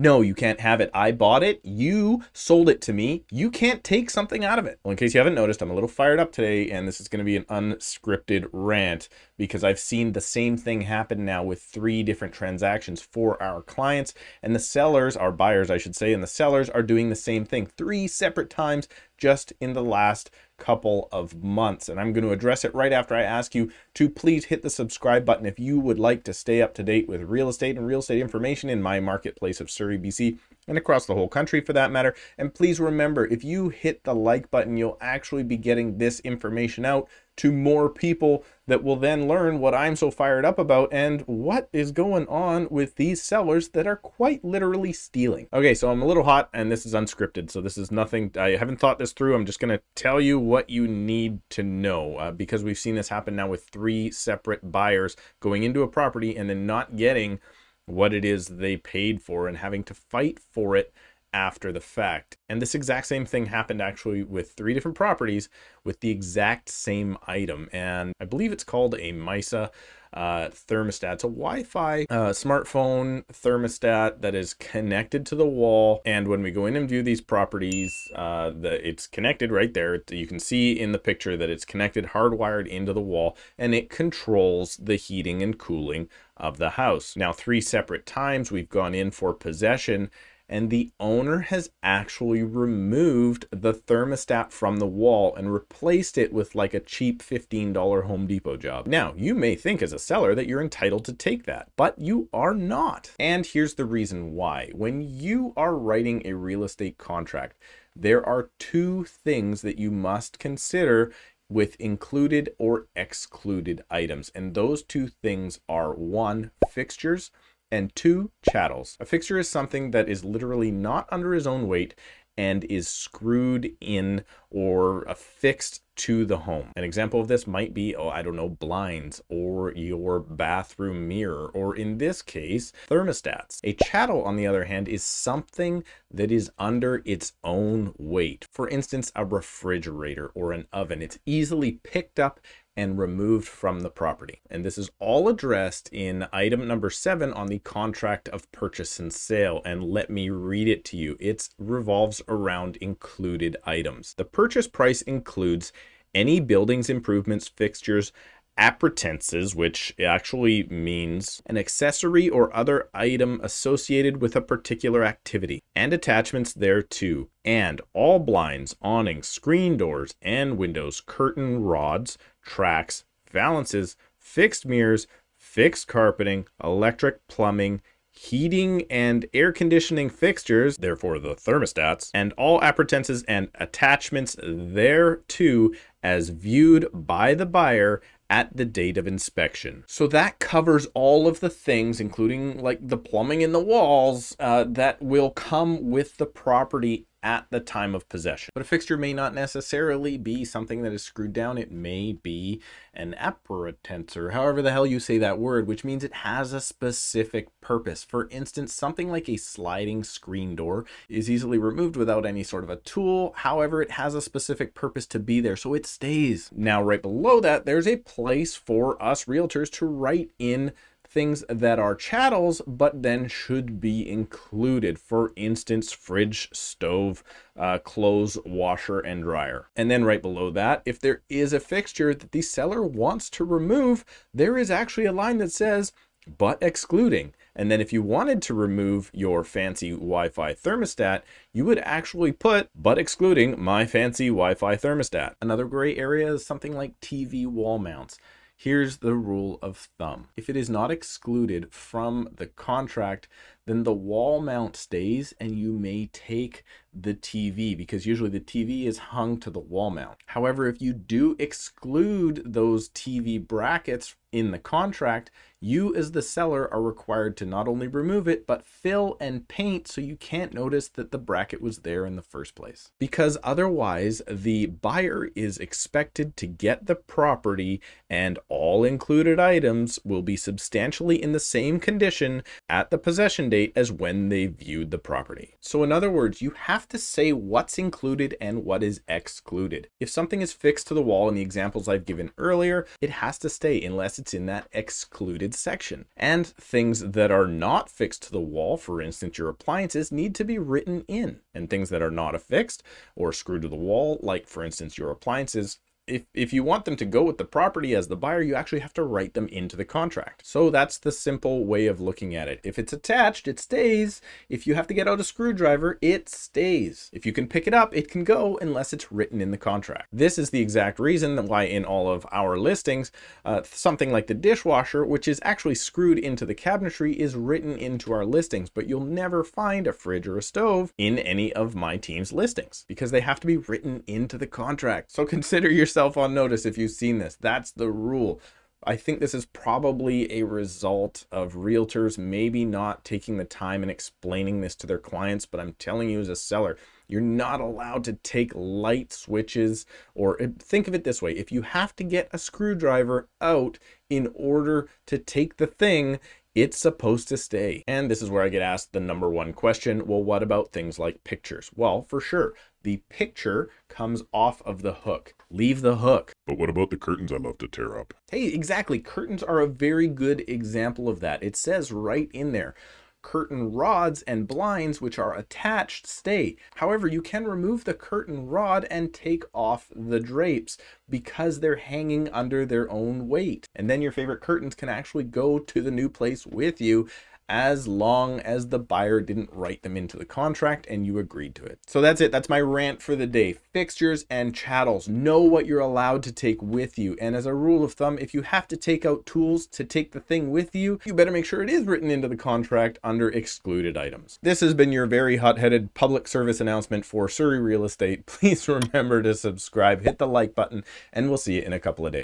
No, you can't have it. I bought it. You sold it to me. You can't take something out of it. Well, in case you haven't noticed, I'm a little fired up today, and this is going to be an unscripted rant because I've seen the same thing happen now with three different transactions for our clients, and the sellers, our buyers, I should say, and the sellers are doing the same thing three separate times just in the last couple of months. And I'm going to address it right after I ask you to please hit the subscribe button if you would like to stay up to date with real estate and real estate information in my marketplace of Surrey, BC and across the whole country for that matter. And please remember, if you hit the like button, you'll actually be getting this information out to more people that will then learn what I'm so fired up about and what is going on with these sellers that are quite literally stealing. Okay, so I'm a little hot and this is unscripted, so this is nothing, I haven't thought this through. I'm just gonna tell you what you need to know uh, because we've seen this happen now with three separate buyers going into a property and then not getting what it is they paid for and having to fight for it after the fact. And this exact same thing happened actually with three different properties with the exact same item. And I believe it's called a MISA uh, thermostat. It's a Wi-Fi uh, smartphone thermostat that is connected to the wall. And when we go in and view these properties, uh, the, it's connected right there. You can see in the picture that it's connected hardwired into the wall and it controls the heating and cooling of the house. Now, three separate times we've gone in for possession and the owner has actually removed the thermostat from the wall and replaced it with like a cheap $15 Home Depot job. Now, you may think as a seller that you're entitled to take that, but you are not. And here's the reason why. When you are writing a real estate contract, there are two things that you must consider with included or excluded items. And those two things are one, fixtures, and two chattels. A fixture is something that is literally not under his own weight and is screwed in or affixed to the home. An example of this might be, oh, I don't know, blinds or your bathroom mirror, or in this case, thermostats. A chattel, on the other hand, is something that is under its own weight. For instance, a refrigerator or an oven. It's easily picked up and removed from the property. And this is all addressed in item number seven on the contract of purchase and sale. And let me read it to you. It revolves around included items. The purchase price includes any buildings, improvements, fixtures, appurtenances, which actually means an accessory or other item associated with a particular activity, and attachments thereto, and all blinds, awnings, screen doors, and windows, curtain rods, tracks, valances, fixed mirrors, fixed carpeting, electric plumbing, heating and air conditioning fixtures, therefore the thermostats, and all appurtenances and attachments thereto as viewed by the buyer at the date of inspection. So that covers all of the things, including like the plumbing in the walls, uh, that will come with the property at the time of possession. But a fixture may not necessarily be something that is screwed down. It may be an apparatus, or however the hell you say that word, which means it has a specific purpose. For instance, something like a sliding screen door is easily removed without any sort of a tool. However, it has a specific purpose to be there, so it stays. Now, right below that, there's a place for us realtors to write in things that are chattels, but then should be included. For instance, fridge, stove, uh, clothes, washer, and dryer. And then right below that, if there is a fixture that the seller wants to remove, there is actually a line that says, but excluding. And then if you wanted to remove your fancy Wi-Fi thermostat, you would actually put, but excluding my fancy Wi-Fi thermostat. Another gray area is something like TV wall mounts. Here's the rule of thumb. If it is not excluded from the contract, then the wall mount stays and you may take the TV because usually the TV is hung to the wall mount. However, if you do exclude those TV brackets in the contract, you as the seller are required to not only remove it, but fill and paint so you can't notice that the bracket was there in the first place. Because otherwise, the buyer is expected to get the property and all included items will be substantially in the same condition at the possession date date as when they viewed the property. So in other words, you have to say what's included and what is excluded. If something is fixed to the wall in the examples I've given earlier, it has to stay unless it's in that excluded section. And things that are not fixed to the wall, for instance your appliances, need to be written in. And things that are not affixed or screwed to the wall, like for instance your appliances, if, if you want them to go with the property as the buyer, you actually have to write them into the contract. So that's the simple way of looking at it. If it's attached, it stays. If you have to get out a screwdriver, it stays. If you can pick it up, it can go unless it's written in the contract. This is the exact reason why in all of our listings, uh, something like the dishwasher, which is actually screwed into the cabinetry is written into our listings, but you'll never find a fridge or a stove in any of my team's listings because they have to be written into the contract. So consider your yourself on notice if you've seen this. That's the rule. I think this is probably a result of realtors maybe not taking the time and explaining this to their clients, but I'm telling you as a seller, you're not allowed to take light switches or eh, think of it this way. If you have to get a screwdriver out in order to take the thing, it's supposed to stay. And this is where I get asked the number one question, well, what about things like pictures? Well, for sure, the picture comes off of the hook. Leave the hook. But what about the curtains I love to tear up? Hey, exactly. Curtains are a very good example of that. It says right in there, curtain rods and blinds which are attached stay. However, you can remove the curtain rod and take off the drapes because they're hanging under their own weight. And then your favorite curtains can actually go to the new place with you as long as the buyer didn't write them into the contract and you agreed to it. So that's it. That's my rant for the day. Fixtures and chattels. Know what you're allowed to take with you. And as a rule of thumb, if you have to take out tools to take the thing with you, you better make sure it is written into the contract under excluded items. This has been your very hot-headed public service announcement for Surrey Real Estate. Please remember to subscribe, hit the like button, and we'll see you in a couple of days.